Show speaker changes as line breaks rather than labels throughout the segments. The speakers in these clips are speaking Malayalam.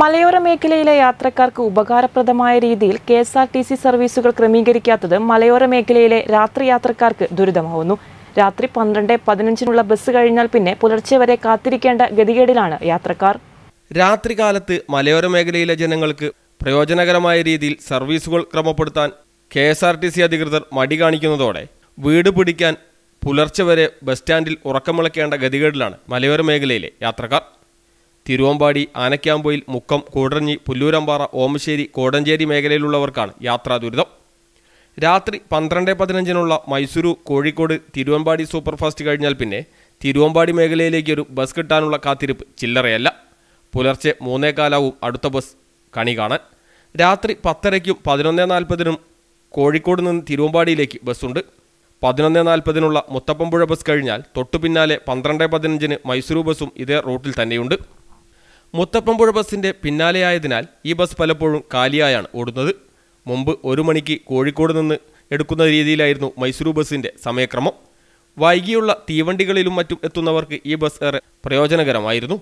മലയോര മേഖലയിലെ യാത്രക്കാർക്ക് ഉപകാരപ്രദമായ രീതിയിൽ K S R T C സർവീസുകൾ ക്രമീകരിക്കാത്തത് മലയോര മേഖലയിലെ രാത്രി യാത്രക്കാർക്ക് ദുരിതമാവുന്നു രാത്രി പന്ത്രണ്ട് പതിനഞ്ചിനുള്ള ബസ് കഴിഞ്ഞാൽ പിന്നെ പുലർച്ചെ വരെ കാത്തിരിക്കേണ്ട ഗതികേടിലാണ് യാത്രക്കാർ
കാലത്ത് മലയോര മേഖലയിലെ ജനങ്ങൾക്ക് പ്രയോജനകരമായ രീതിയിൽ സർവീസുകൾ ക്രമപ്പെടുത്താൻ K S R T C അധികൃതർ മടി കാണിക്കുന്നതോടെ വീട് പിടിക്കാൻ പുലർച്ചെ വരെ ബസ് സ്റ്റാൻഡിൽ ഉറക്കമിളക്കേണ്ട ഗതികേടിലാണ് മലയോര മേഖലയിലെ യാത്രക്കാർ തിരുവമ്പാടി ആനക്കാമ്പോയിൽ മുക്കം കൂടഞ്ഞി പുല്ലൂരമ്പാറ ഓമശ്ശേരി കോടഞ്ചേരി മേഖലയിലുള്ളവർക്കാണ് യാത്രാ ദുരിതം രാത്രി പന്ത്രണ്ട് പതിനഞ്ചിനുള്ള മൈസൂരു കോഴിക്കോട് തിരുവമ്പാടി സൂപ്പർഫാസ്റ്റ് കഴിഞ്ഞാൽ പിന്നെ തിരുവമ്പാടി മേഖലയിലേക്ക് ഒരു ബസ് കിട്ടാനുള്ള കാത്തിരിപ്പ് ചില്ലറയല്ല പുലർച്ചെ മൂന്നേകാലാവും അടുത്ത ബസ് കണി കാണാൻ രാത്രി പത്തരയ്ക്കും പതിനൊന്നേ നാൽപ്പതിനും കോഴിക്കോട് നിന്ന് തിരുവമ്പാടിയിലേക്ക് ബസ്സുണ്ട് പതിനൊന്നേ നാൽപ്പതിനുള്ള മുത്തപ്പമ്പുഴ ബസ് കഴിഞ്ഞാൽ തൊട്ടു പിന്നാലെ പന്ത്രണ്ട് പതിനഞ്ചിന് മൈസൂരു ബസ്സും ഇതേ റൂട്ടിൽ തന്നെയുണ്ട് മുത്തപ്പമ്പുഴ ബസ്സിന്റെ പിന്നാലെയായതിനാൽ ഈ ബസ് പലപ്പോഴും കാലിയായാണ് ഓടുന്നത് മുമ്പ് ഒരു മണിക്ക് കോഴിക്കോട് നിന്ന് എടുക്കുന്ന രീതിയിലായിരുന്നു മൈസൂരു ബസ്സിന്റെ സമയക്രമം വൈകിയുള്ള തീവണ്ടികളിലും മറ്റും എത്തുന്നവർക്ക് ഈ ബസ് ഏറെ പ്രയോജനകരമായിരുന്നു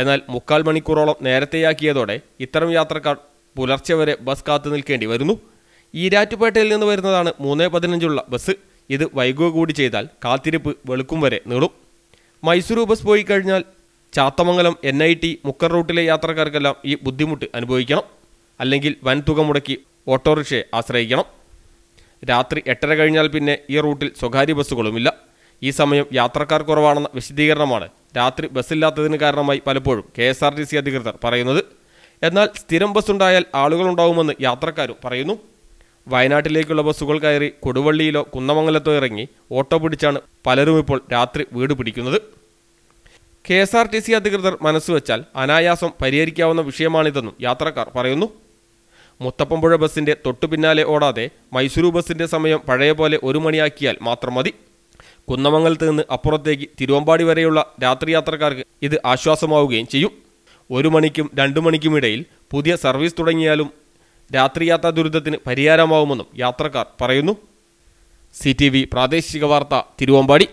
എന്നാൽ മുക്കാൽ മണിക്കൂറോളം നേരത്തെയാക്കിയതോടെ ഇത്തരം യാത്രക്കാർ പുലർച്ചെ വരെ ബസ് കാത്തു നിൽക്കേണ്ടി വരുന്നു ഈരാറ്റുപേട്ടയിൽ നിന്ന് വരുന്നതാണ് മൂന്നേ പതിനഞ്ചുള്ള ബസ് ഇത് വൈകുക കൂടി ചെയ്താൽ കാത്തിരിപ്പ് വെളുക്കും വരെ നീളും മൈസൂരു ബസ് പോയി കഴിഞ്ഞാൽ ചാത്തമംഗലം എൻ ഐ ടി മുക്കർ റൂട്ടിലെ യാത്രക്കാർക്കെല്ലാം ഈ ബുദ്ധിമുട്ട് അനുഭവിക്കണം അല്ലെങ്കിൽ വൻതുക മുടക്കി ഓട്ടോറിക്ഷയെ ആശ്രയിക്കണം രാത്രി എട്ടര കഴിഞ്ഞാൽ പിന്നെ ഈ റൂട്ടിൽ സ്വകാര്യ ബസ്സുകളുമില്ല ഈ സമയം യാത്രക്കാർ കുറവാണെന്ന വിശദീകരണമാണ് രാത്രി ബസ്സില്ലാത്തതിന് കാരണമായി പലപ്പോഴും K S R T C അധികൃതർ പറയുന്നത് എന്നാൽ സ്ഥിരം ബസ്സുണ്ടായാൽ ആളുകളുണ്ടാവുമെന്ന് യാത്രക്കാരും പറയുന്നു വയനാട്ടിലേക്കുള്ള ബസ്സുകൾ കയറി കൊടുവള്ളിയിലോ കുന്നമംഗലത്തോ ഇറങ്ങി ഓട്ടോ പിടിച്ചാണ് പലരും ഇപ്പോൾ രാത്രി വീട് പിടിക്കുന്നത് K S R T C അധികൃതർ മനസ്സുവെച്ചാൽ അനായാസം പരിഹരിക്കാവുന്ന വിഷയമാണിതെന്നും യാത്രക്കാർ പറയുന്നു മുത്തപ്പമ്പുഴ ബസ്സിന്റെ തൊട്ടു പിന്നാലെ ഓടാതെ മൈസൂരു ബസ്സിന്റെ സമയം പഴയ പോലെ ഒരു മണിയാക്കിയാൽ മാത്രം മതി കുന്നമംഗലത്ത് നിന്ന് അപ്പുറത്തേക്ക് തിരുവമ്പാടി വരെയുള്ള രാത്രി യാത്രക്കാർക്ക് ഇത് ആശ്വാസമാവുകയും ചെയ്യും ഒരു മണിക്കും രണ്ടു മണിക്കുമിടയിൽ പുതിയ സർവീസ് തുടങ്ങിയാലും രാത്രി യാത്രാ ദുരിതത്തിന് പരിഹാരമാവുമെന്നും യാത്രക്കാർ പറയുന്നു സി പ്രാദേശിക വാർത്ത തിരുവമ്പാടി